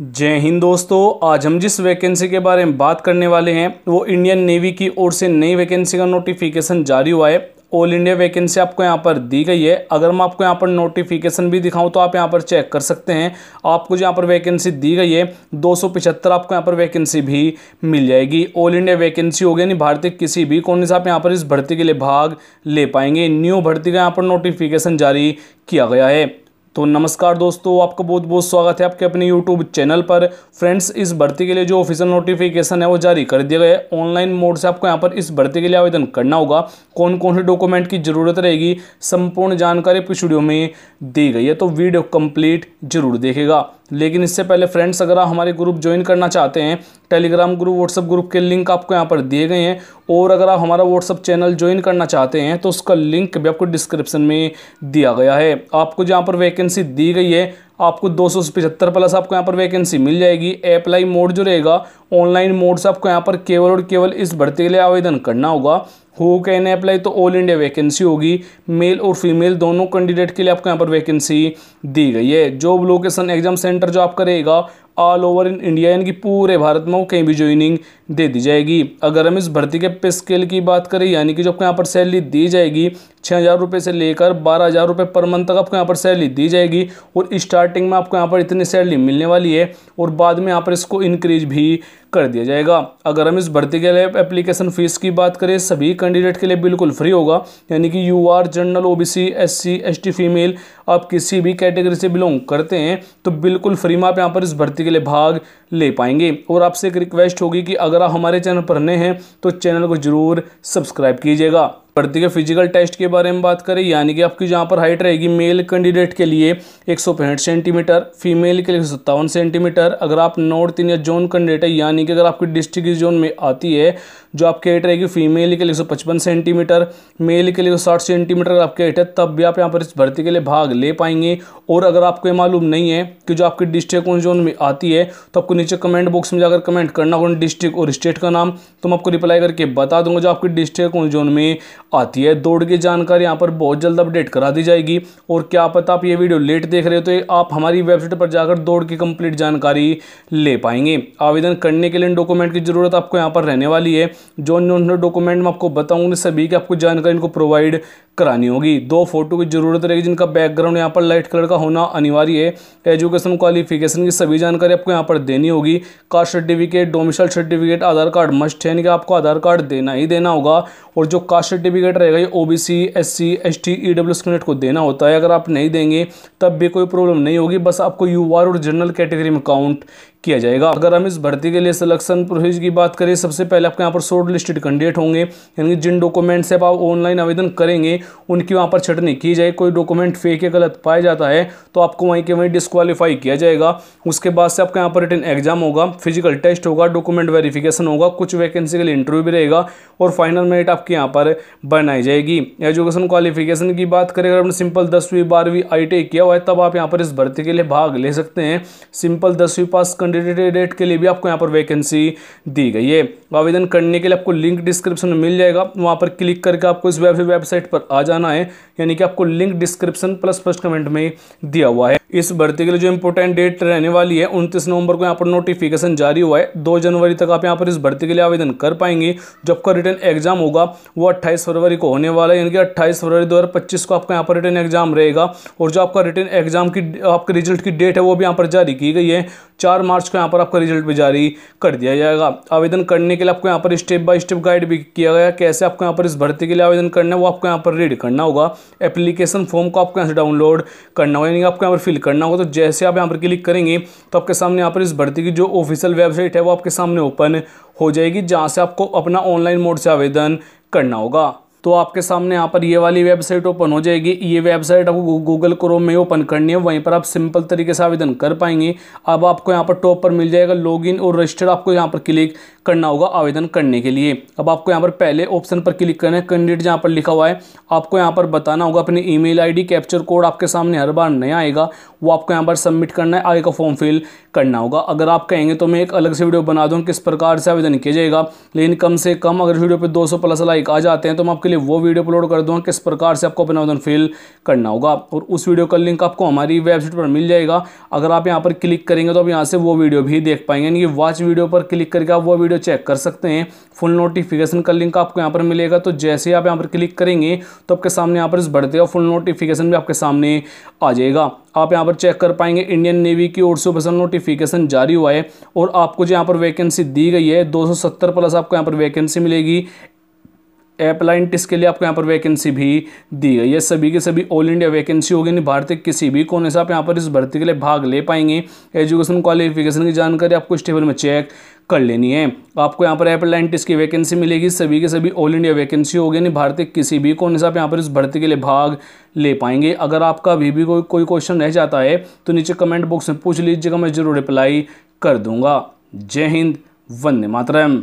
जय हिंद दोस्तों आज हम जिस वैकेंसी के बारे में बात करने वाले हैं वो इंडियन नेवी की ओर से नई वैकेंसी का नोटिफिकेशन जारी हुआ है ऑल इंडिया वैकेंसी आपको यहाँ पर दी गई है अगर मैं आपको यहाँ पर नोटिफिकेशन भी दिखाऊँ तो आप यहाँ पर चेक कर सकते हैं आपको जो यहाँ पर वैकेंसी दी गई है दो आपको यहाँ पर वैकेंसी भी मिल जाएगी ऑल इंडिया वैकेंसी होगी यानी भारतीय किसी भी कोने से आप यहाँ पर इस भर्ती के लिए भाग ले पाएंगे न्यू भर्ती का यहाँ पर नोटिफिकेशन जारी किया गया है तो नमस्कार दोस्तों आपका बहुत बहुत स्वागत है आपके अपने यूट्यूब चैनल पर फ्रेंड्स इस भर्ती के लिए जो ऑफिशियल नोटिफिकेशन है वो जारी कर दिया गया है ऑनलाइन मोड से आपको यहाँ पर इस भर्ती के लिए आवेदन करना होगा कौन कौन से डॉक्यूमेंट की ज़रूरत रहेगी संपूर्ण जानकारी पिछड़ियों में दी गई है तो वीडियो कंप्लीट जरूर देखेगा लेकिन इससे पहले फ्रेंड्स अगर आप हमारे ग्रुप ज्वाइन करना चाहते हैं टेलीग्राम ग्रुप व्हाट्सअप ग्रुप के लिंक आपको यहाँ पर दिए गए हैं और अगर आप हमारा व्हाट्सअप चैनल ज्वाइन करना चाहते हैं तो उसका लिंक भी आपको डिस्क्रिप्शन में दिया गया है आपको जहाँ पर वैकेंसी दी गई है आपको दो सौ प्लस आपको यहाँ पर वैकेंसी मिल जाएगी अप्लाई मोड जो रहेगा ऑनलाइन मोड से आपको यहाँ पर केवल और केवल इस भर्ती के लिए आवेदन करना होगा हो कैन अप्लाई तो ऑल इंडिया वैकेंसी होगी मेल और फीमेल दोनों कैंडिडेट के लिए आपको यहाँ पर वैकेंसी दी गई है जॉब लोकेशन एग्जाम सेंटर जो आपका रहेगा ऑल ओवर इन इंडिया यानी कि पूरे भारत में वो कहीं भी ज्वाइनिंग दे दी जाएगी अगर हम इस भर्ती के पे स्केल की बात करें यानी कि जो आपको यहाँ पर सैलरी दी जाएगी छः हज़ार रुपये से लेकर बारह हज़ार रुपये पर मंथ तक आपको यहाँ पर सैलरी दी जाएगी और स्टार्टिंग में आपको यहाँ पर इतनी सैलरी मिलने वाली है और बाद में यहाँ पर इसको इंक्रीज भी कर दिया जाएगा अगर हम इस भर्ती के लिए एप्लीकेशन फ़ीस की बात करें सभी कैंडिडेट के लिए बिल्कुल फ्री होगा यानी कि U R general O B C S C S T female आप किसी भी कैटेगरी से बिलोंग करते हैं तो बिल्कुल फ्री में आप यहाँ पर इस भर्ती के लिए भाग ले पाएंगे और आपसे एक रिक्वेस्ट होगी कि अगर आप हमारे चैनल पर नए हैं तो चैनल को ज़रूर सब्सक्राइब कीजिएगा भर्ती के फिजिकल टेस्ट के बारे में बात करें यानी कि आपकी जहाँ पर हाइट रहेगी मेल कैंडिडेट के लिए एक सेंटीमीटर फीमेल के लिए सत्तावन सेंटीमीटर अगर आप नॉर्थ इंडिया जोन कैंडिडेट है यानी कि अगर आपकी डिस्ट्रिक्ट जोन में आती है जो आपकी हाइट रहेगी फीमेल के लिए सौ सेंटीमीटर मेल के लिए साठ सेंटीमीटर अगर आपकी हाइट है तब भी आप यहाँ पर इस भर्ती के लिए भाग ले पाएंगे और अगर आपको ये मालूम नहीं है कि जो आपकी डिस्ट्रिक्ट जोन में आती है तो आपको नीचे कमेंट बॉक्स में जाकर कमेंट करना कौन डिस्ट्रिक्ट और स्टेट का नाम तो मैं आपको रिप्लाई करके बता दूंगा जो आपकी डिस्ट्रिक्ट कौन जोन में आती है दौड़ की जानकारी यहाँ पर बहुत जल्द अपडेट करा दी जाएगी और क्या पता आप ये वीडियो लेट देख रहे हो तो आप हमारी वेबसाइट पर जाकर दौड़ की कंप्लीट जानकारी ले पाएंगे आवेदन करने के लिए डॉक्यूमेंट की ज़रूरत आपको यहाँ पर रहने वाली है जोन जोन डॉक्यूमेंट मैं आपको बताऊँगा सभी की आपको जानकारी इनको प्रोवाइड करानी होगी दो फोटो की जरूरत रहेगी जिनका बैकग्राउंड यहाँ पर लाइट कलर का होना अनिवार्य है एजुकेशन क्वालिफिकेशन की सभी जानकारी आपको यहाँ पर देनी होगी caste certificate domicile certificate Aadhaar card must है यानी कि आपको आधार कार्ड देना ही देना होगा और जो कास्ट सर्टिफिकेट रहेगा ये O B C S C S T E W candidate को देना होता है अगर आप नहीं देंगे तब भी कोई प्रॉब्लम नहीं होगी बस आपको यू आर और जनरल कैटेगरी में काउंट किया जाएगा अगर हम इस भर्ती के लिए सिलेक्शन प्रोसेस की बात करें सबसे पहले आपके यहाँ पर शॉर्ट लिस्टेड कैंडिडेट होंगे यानी जिन डॉक्यूमेंट से आप ऑनलाइन आवेदन करेंगे उनकी वहाँ पर छटनी की जाए कोई डॉक्यूमेंट फेक या गलत पाया जाता है तो आपको वहीं के वहीं डिस्कवालीफाई किया जाएगा उसके बाद से आपका यहाँ पर रिटर्न एग्जाम होगा फिजिकल टेस्ट होगा डॉक्यूमेंट वेरिफिकेशन होगा कुछ वैकेंसी के लिए इंटरव्यू भी रहेगा और फाइनल मेरिट आपके यहाँ पर बनाई जाएगी एजुकेशन क्वालिफिकेशन की बात करें अगर आपने सिंपल दसवीं बारहवीं आई e किया हुआ है तब आप यहाँ पर इस भर्ती के लिए भाग ले सकते हैं सिंपल दसवीं पास कैंडिडेट के लिए भी आपको यहाँ पर वैकेंसी दी गई है आवेदन करने के लिए आपको लिंक डिस्क्रिप्शन में मिल जाएगा वहाँ पर क्लिक करके आपको इस वेबसाइट पर आ जाना है यानी कि आपको link description plus first comment में दिया हुआ है इस भर्ती के लिए जो इंपॉर्टेंट डेट रहने वाली है उनतीस नवंबर को यहाँ पर नोटिफिकेशन जारी हुआ है दो जनवरी तक आप यहाँ पर इस भर्ती के लिए आवेदन कर पाएंगे जो आपका रिटर्न एग्जाम होगा वो अट्ठाईस फरवरी को होने वाला है यानी कि अट्ठाईस फरवरी दो को आपका यहाँ पर रिटर्न एग्जाम रहेगा और जो आपका रिटर्न एग्जाम की आपके रिजल्ट की डेट है वो भी यहाँ पर जारी की गई है चार मार्च को यहाँ पर आपका रिजल्ट भी जारी कर दिया जाएगा आवेदन करने के लिए आपको यहाँ पर स्टेप बाय स्टेप गाइड भी किया गया कैसे आपको यहाँ पर इस भर्ती के लिए आवेदन करना है वो आपको यहाँ पर रीड करना होगा एप्लीकेशन फॉर्म को आपको यहाँ से डाउनलोड करना होगा यानी आपको यहाँ पर फिल क्लिक करना होगा तो जैसे आप यहाँ पर क्लिक करेंगे तो आपके सामने यहाँ पर इस भर्ती की जो ऑफिशियल वेबसाइट है वो आपके सामने ओपन हो जाएगी जहाँ से आपको अपना ऑनलाइन मोड से आवेदन करना होगा तो आपके सामने यहाँ पर ये वाली वेबसाइट ओपन हो जाएगी ये वेबसाइट आपको गूगल क्रोम में ओपन करनी है वहीं पर आप सिंपल तरीके से आवेदन कर पाएंगे अब आपको यहाँ पर टॉप पर मिल जाएगा लॉगिन और रजिस्टर आपको यहाँ पर क्लिक करना होगा आवेदन करने के लिए अब आपको यहाँ पर पहले ऑप्शन पर क्लिक करना है कैंडिडेट जहाँ पर लिखा हुआ है आपको यहाँ पर बताना होगा अपनी ई मेल कैप्चर कोड आपके सामने हर बार नया आएगा वो आपको यहाँ पर सबमिट करना है आगे का फॉर्म फिल करना होगा अगर आप कहेंगे तो मैं एक अलग से वीडियो बना दूँ किस प्रकार से आवेदन किया जाएगा लेकिन कम से कम अगर वीडियो पर दो प्लस लाइक आ जाते हैं तो मैं आपके लिए वो वीडियो अपलोड कर दूँगा किस प्रकार से आपको अपना आवेदन फिल करना होगा और उस वीडियो का लिंक आपको हमारी वेबसाइट पर मिल जाएगा अगर आप यहाँ पर क्लिक करेंगे तो आप यहाँ से वो वीडियो भी देख पाएंगे यानी कि वॉच वीडियो पर क्लिक करके आप वो वीडियो चेक कर सकते हैं फुल नोटिफिकेशन का लिंक आपको यहाँ पर मिलेगा तो जैसे ही आप यहाँ पर क्लिक करेंगे तो आपके सामने यहाँ पर इस बढ़ते हुए फुल नोटिफिकेशन भी आपके सामने आ जाएगा आप यहाँ पर चेक कर पाएंगे इंडियन नेवी की ओर से ऑफिसल नोटिफिकेशन जारी हुआ है और आपको जो यहाँ पर वैकेंसी दी गई है 270 प्लस आपको यहाँ पर वैकेंसी मिलेगी अप्लाइंटिस के लिए आपको यहाँ पर वैकेंसी भी दी गई है सभी के सभी ऑल इंडिया वैकेंसी होगी नहीं भारत के किसी भी कोने से आप यहाँ पर इस भर्ती के लिए भाग ले पाएंगे एजुकेशन क्वालिफिकेशन की जानकारी आपको इस टेबल में चेक कर लेनी है आपको यहाँ पर एप्लाइंटिस की वैकेंसी मिलेगी सभी के सभी ऑल इंडिया वैकेंसी होगी नहीं भारत के किसी भी कोने से आप यहाँ पर इस भर्ती के लिए भाग ले पाएंगे अगर आपका अभी भी कोई कोई क्वेश्चन रह जाता है तो नीचे कमेंट बॉक्स में पूछ लीजिएगा मैं जरूर रिप्लाई कर दूंगा जय हिंद वंदे मातरम